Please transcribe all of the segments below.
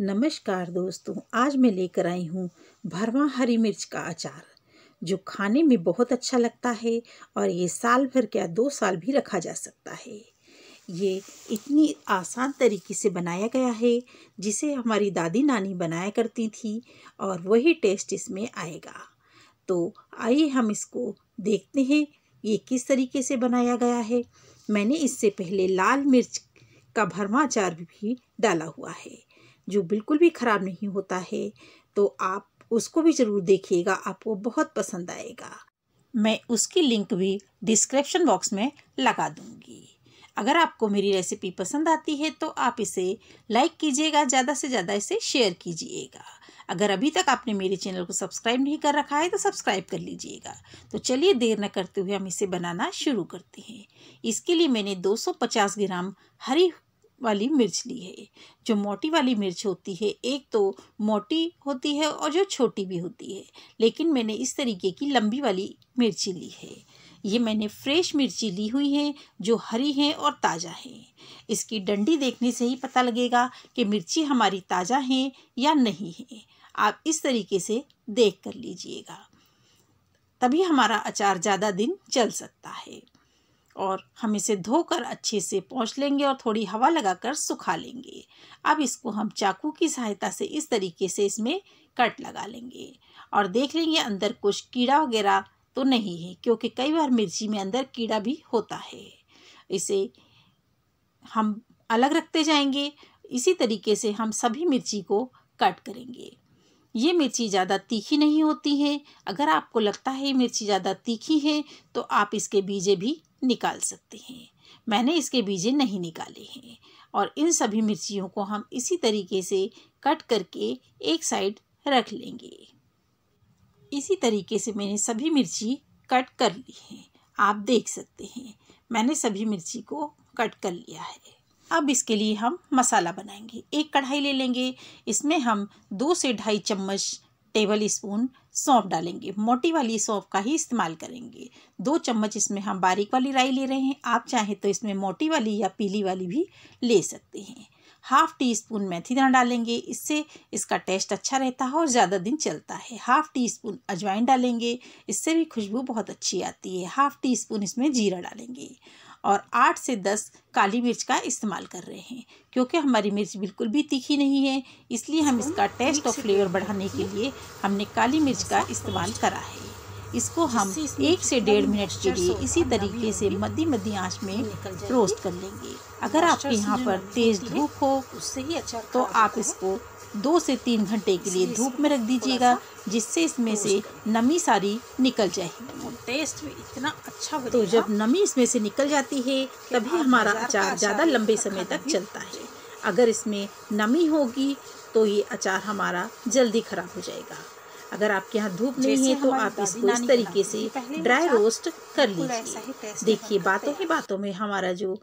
नमस्कार दोस्तों आज मैं लेकर आई हूँ भरवा हरी मिर्च का अचार जो खाने में बहुत अच्छा लगता है और ये साल भर क्या दो साल भी रखा जा सकता है ये इतनी आसान तरीके से बनाया गया है जिसे हमारी दादी नानी बनाया करती थी और वही टेस्ट इसमें आएगा तो आइए हम इसको देखते हैं ये किस तरीके से बनाया गया है मैंने इससे पहले लाल मिर्च का भरवा अचार भी डाला हुआ है जो बिल्कुल भी ख़राब नहीं होता है तो आप उसको भी ज़रूर देखिएगा आपको बहुत पसंद आएगा मैं उसकी लिंक भी डिस्क्रिप्शन बॉक्स में लगा दूँगी अगर आपको मेरी रेसिपी पसंद आती है तो आप इसे लाइक कीजिएगा ज़्यादा से ज़्यादा इसे शेयर कीजिएगा अगर अभी तक आपने मेरे चैनल को सब्सक्राइब नहीं कर रखा है तो सब्सक्राइब कर लीजिएगा तो चलिए देर न करते हुए हम इसे बनाना शुरू करते हैं इसके लिए मैंने 250 ग्राम हरी वाली मिर्च ली है जो मोटी वाली मिर्च होती है एक तो मोटी होती है और जो छोटी भी होती है लेकिन मैंने इस तरीके की लंबी वाली मिर्ची ली है ये मैंने फ्रेश मिर्ची ली हुई है जो हरी है और ताज़ा है इसकी डंडी देखने से ही पता लगेगा कि मिर्ची हमारी ताज़ा है या नहीं है आप इस तरीके से देख कर लीजिएगा तभी हमारा अचार ज़्यादा दिन चल सकता है और हम इसे धोकर अच्छे से पहुँच लेंगे और थोड़ी हवा लगाकर सुखा लेंगे अब इसको हम चाकू की सहायता से इस तरीके से इसमें कट लगा लेंगे और देख लेंगे अंदर कुछ कीड़ा वगैरह तो नहीं है क्योंकि कई बार मिर्ची में अंदर कीड़ा भी होता है इसे हम अलग रखते जाएंगे इसी तरीके से हम सभी मिर्ची को कट करेंगे ये मिर्ची ज़्यादा तीखी नहीं होती है अगर आपको लगता है ये मिर्ची ज़्यादा तीखी है तो आप इसके बीजे भी निकाल सकते हैं मैंने इसके बीजे नहीं निकाले हैं और इन सभी मिर्चियों को हम इसी तरीके से कट करके एक साइड रख लेंगे इसी तरीके से मैंने सभी मिर्ची कट कर ली है आप देख सकते हैं मैंने सभी मिर्ची को कट कर लिया है अब इसके लिए हम मसाला बनाएंगे एक कढ़ाई ले लेंगे इसमें हम दो से ढाई चम्मच टेबल स्पून सौंफ डालेंगे मोटी वाली सौंफ का ही इस्तेमाल करेंगे दो चम्मच इसमें हम बारीक वाली राई ले रहे हैं आप चाहें तो इसमें मोटी वाली या पीली वाली भी ले सकते हैं हाफ टी स्पून मेथी दाना डालेंगे इससे इसका टेस्ट अच्छा रहता है और ज़्यादा दिन चलता है हाफ टी स्पून अजवाइन डालेंगे इससे भी खुशबू बहुत अच्छी आती है हाफ टी स्पून इसमें जीरा डालेंगे और आठ से दस काली मिर्च का इस्तेमाल कर रहे हैं क्योंकि हमारी मिर्च बिल्कुल भी तीखी नहीं है इसलिए हम इसका टेस्ट और फ्लेवर बढ़ाने के लिए हमने काली मिर्च का इस्तेमाल करा है इसको हम एक से डेढ़ मिनट के लिए इसी तरीके से मध्य मध्य आँच में रोस्ट कर लेंगे अगर आपके यहाँ पर तेज़ धूप हो उससे ही अच्छा तो आप इसको दो से तीन घंटे के लिए धूप में रख दीजिएगा जिससे इसमें से नमी सारी निकल जाएगी टेस्ट भी इतना अच्छा तो जब नमी इसमें से निकल जाती है तभी हमारा अचार ज़्यादा लंबे समय तक चलता है अगर इसमें नमी होगी तो ये अचार हमारा जल्दी ख़राब हो जाएगा अगर आपके यहाँ धूप नहीं है तो आप इसको इस तरीके से ड्राई रोस्ट कर लीजिए देखिए बातों ही बातों में हमारा जो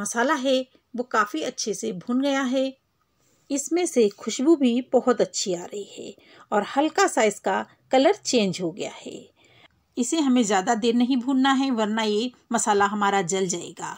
मसाला है वो काफ़ी अच्छे से भुन गया है इसमें से खुशबू भी बहुत अच्छी आ रही है और हल्का सा इसका कलर चेंज हो गया है इसे हमें ज़्यादा देर नहीं भूनना है वरना ये मसाला हमारा जल जाएगा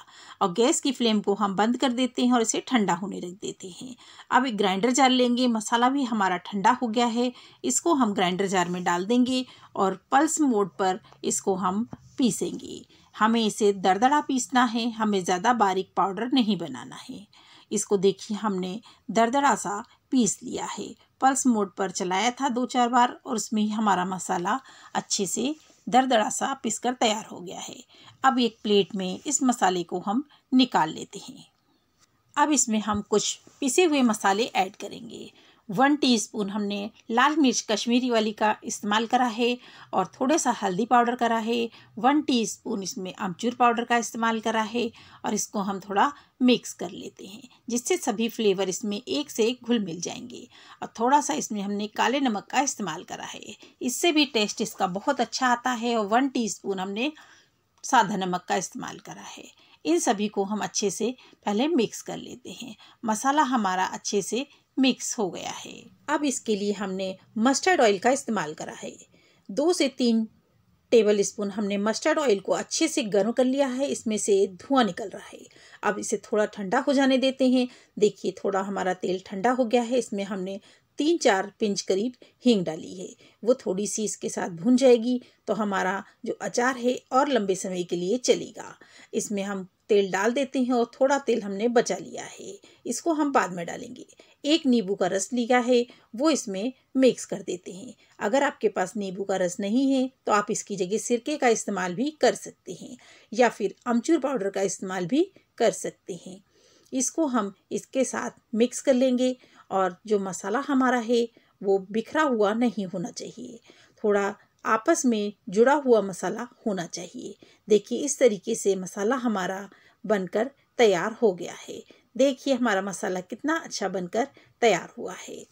और गैस की फ्लेम को हम बंद कर देते हैं और इसे ठंडा होने रख देते हैं अब एक ग्राइंडर जार लेंगे मसाला भी हमारा ठंडा हो गया है इसको हम ग्राइंडर जार में डाल देंगे और पल्स मोड पर इसको हम पीसेंगे हमें इसे दरदड़ा पीसना है हमें ज़्यादा बारीक पाउडर नहीं बनाना है इसको देखिए हमने दरदरा सा पीस लिया है पल्स मोड पर चलाया था दो चार बार और उसमें ही हमारा मसाला अच्छे से दरदरा सा पीस कर तैयार हो गया है अब एक प्लेट में इस मसाले को हम निकाल लेते हैं अब इसमें हम कुछ पिसे हुए मसाले ऐड करेंगे वन टीस्पून हमने लाल मिर्च कश्मीरी वाली का इस्तेमाल करा है और थोड़ा सा हल्दी पाउडर करा है वन टीस्पून इसमें अमचूर पाउडर का इस्तेमाल करा है और इसको हम थोड़ा मिक्स कर लेते हैं जिससे सभी फ्लेवर इसमें एक से एक घुल मिल जाएंगे और थोड़ा सा इसमें हमने काले नमक का इस्तेमाल करा है इससे भी टेस्ट इसका बहुत अच्छा आता है और वन टी हमने सादा नमक का इस्तेमाल करा है इन सभी को हम अच्छे से पहले मिक्स कर लेते हैं मसाला हमारा अच्छे से मिक्स हो गया है अब इसके लिए हमने मस्टर्ड ऑयल का इस्तेमाल करा है दो से तीन टेबल स्पून हमने मस्टर्ड ऑयल को अच्छे से गर्म कर लिया है इसमें से धुआं निकल रहा है अब इसे थोड़ा ठंडा हो जाने देते हैं देखिए थोड़ा हमारा तेल ठंडा हो गया है इसमें हमने तीन चार पिंच करीब हींग डाली है वो थोड़ी सी इसके साथ भुन जाएगी तो हमारा जो अचार है और लंबे समय के लिए चलेगा इसमें हम तेल डाल देते हैं और थोड़ा तेल हमने बचा लिया है इसको हम बाद में डालेंगे एक नींबू का रस लिया है वो इसमें मिक्स कर देते हैं अगर आपके पास नींबू का रस नहीं है तो आप इसकी जगह सिरके का इस्तेमाल भी कर सकते हैं या फिर अमचूर पाउडर का इस्तेमाल भी कर सकते हैं इसको हम इसके साथ मिक्स कर लेंगे और जो मसाला हमारा है वो बिखरा हुआ नहीं होना चाहिए थोड़ा आपस में जुड़ा हुआ मसाला होना चाहिए देखिए इस तरीके से मसाला हमारा बनकर तैयार हो गया है देखिए हमारा मसाला कितना अच्छा बनकर तैयार हुआ है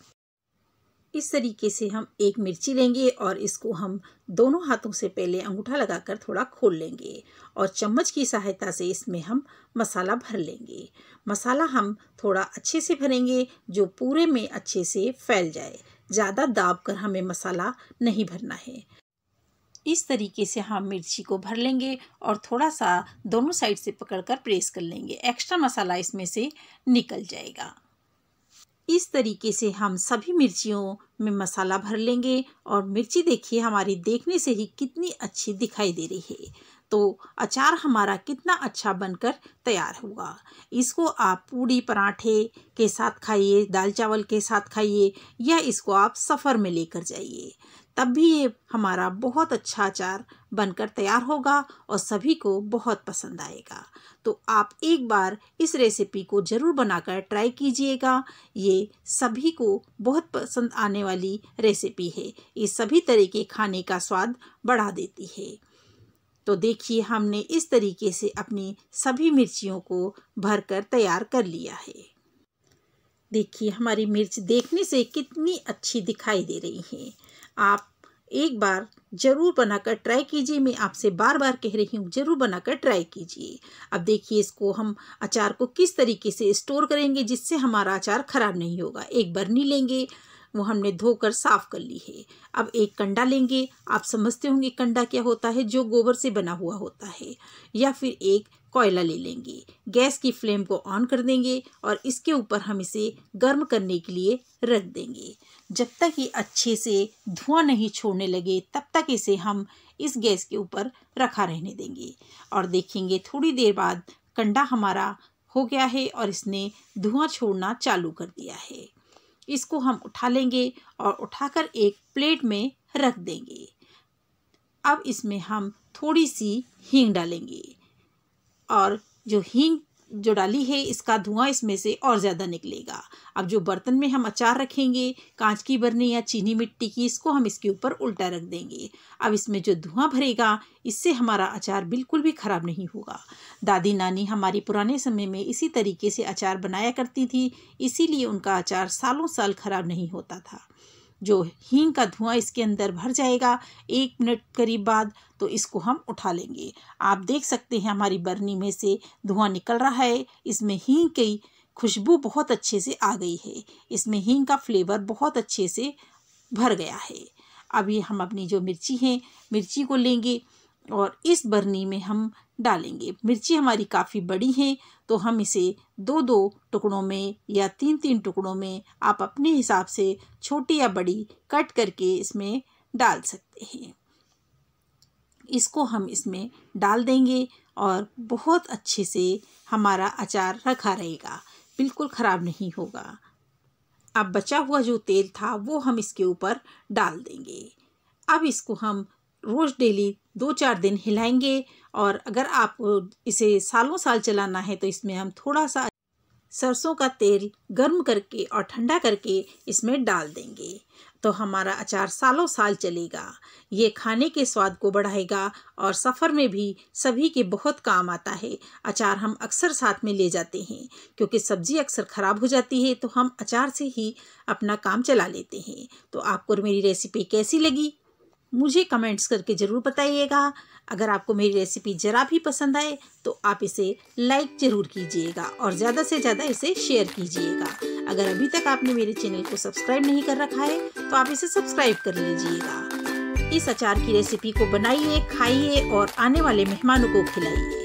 इस तरीके से हम एक मिर्ची लेंगे और इसको हम दोनों हाथों से पहले अंगूठा लगाकर थोड़ा खोल लेंगे और चम्मच की सहायता से इसमें हम मसाला भर लेंगे मसाला हम थोड़ा अच्छे से भरेंगे जो पूरे में अच्छे से फैल जाए ज़्यादा दाब कर हमें मसाला नहीं भरना है इस तरीके से हम मिर्ची को भर लेंगे और थोड़ा सा दोनों साइड से पकड़कर प्रेस कर लेंगे एक्स्ट्रा मसाला इसमें से निकल जाएगा इस तरीके से हम सभी मिर्चियों में मसाला भर लेंगे और मिर्ची देखिए हमारी देखने से ही कितनी अच्छी दिखाई दे रही है तो अचार हमारा कितना अच्छा बनकर तैयार होगा इसको आप पूड़ी पराठे के साथ खाइए दाल चावल के साथ खाइए या इसको आप सफ़र में लेकर जाइए तब भी ये हमारा बहुत अच्छा अचार बनकर तैयार होगा और सभी को बहुत पसंद आएगा तो आप एक बार इस रेसिपी को ज़रूर बनाकर ट्राई कीजिएगा ये सभी को बहुत पसंद आने वाली रेसिपी है ये सभी तरह के खाने का स्वाद बढ़ा देती है तो देखिए हमने इस तरीके से अपनी सभी मिर्चियों को भरकर तैयार कर लिया है देखिए हमारी मिर्च देखने से कितनी अच्छी दिखाई दे रही है आप एक बार ज़रूर बनाकर ट्राई कीजिए मैं आपसे बार बार कह रही हूँ ज़रूर बनाकर ट्राई कीजिए अब देखिए इसको हम अचार को किस तरीके से स्टोर करेंगे जिससे हमारा अचार ख़राब नहीं होगा एक बर्नी लेंगे वो हमने धोकर साफ कर ली है अब एक कंडा लेंगे आप समझते होंगे कंडा क्या होता है जो गोबर से बना हुआ होता है या फिर एक कोयला ले लेंगे गैस की फ्लेम को ऑन कर देंगे और इसके ऊपर हम इसे गर्म करने के लिए रख देंगे जब तक ये अच्छे से धुआं नहीं छोड़ने लगे तब तक इसे हम इस गैस के ऊपर रखा रहने देंगे और देखेंगे थोड़ी देर बाद कंडा हमारा हो गया है और इसने धुआं छोड़ना चालू कर दिया है इसको हम उठा लेंगे और उठाकर एक प्लेट में रख देंगे अब इसमें हम थोड़ी सी हींग डालेंगे और जो हींग जो डाली है इसका धुआं इसमें से और ज़्यादा निकलेगा अब जो बर्तन में हम अचार रखेंगे कांच की बरनी या चीनी मिट्टी की इसको हम इसके ऊपर उल्टा रख देंगे अब इसमें जो धुआं भरेगा इससे हमारा अचार बिल्कुल भी ख़राब नहीं होगा दादी नानी हमारी पुराने समय में इसी तरीके से अचार बनाया करती थी इसीलिए उनका अचार सालों साल खराब नहीं होता था जो हींग का धुआं इसके अंदर भर जाएगा एक मिनट करीब बाद तो इसको हम उठा लेंगे आप देख सकते हैं हमारी बर्नी में से धुआं निकल रहा है इसमें हींग की खुशबू बहुत अच्छे से आ गई है इसमें हींग का फ्लेवर बहुत अच्छे से भर गया है अभी हम अपनी जो मिर्ची है मिर्ची को लेंगे और इस बर्नी में हम डालेंगे मिर्ची हमारी काफ़ी बड़ी है तो हम इसे दो दो टुकड़ों में या तीन तीन टुकड़ों में आप अपने हिसाब से छोटी या बड़ी कट करके इसमें डाल सकते हैं इसको हम इसमें डाल देंगे और बहुत अच्छे से हमारा अचार रखा रहेगा बिल्कुल ख़राब नहीं होगा अब बचा हुआ जो तेल था वो हम इसके ऊपर डाल देंगे अब इसको हम रोज़ डेली दो चार दिन हिलाएंगे और अगर आप इसे सालों साल चलाना है तो इसमें हम थोड़ा सा सरसों का तेल गर्म करके और ठंडा करके इसमें डाल देंगे तो हमारा अचार सालों साल चलेगा ये खाने के स्वाद को बढ़ाएगा और सफ़र में भी सभी के बहुत काम आता है अचार हम अक्सर साथ में ले जाते हैं क्योंकि सब्ज़ी अक्सर ख़राब हो जाती है तो हम अचार से ही अपना काम चला लेते हैं तो आपको मेरी रेसिपी कैसी लगी मुझे कमेंट्स करके ज़रूर बताइएगा अगर आपको मेरी रेसिपी ज़रा भी पसंद आए तो आप इसे लाइक ज़रूर कीजिएगा और ज़्यादा से ज़्यादा इसे शेयर कीजिएगा अगर अभी तक आपने मेरे चैनल को सब्सक्राइब नहीं कर रखा है तो आप इसे सब्सक्राइब कर लीजिएगा इस अचार की रेसिपी को बनाइए खाइए और आने वाले मेहमानों को खिलाइए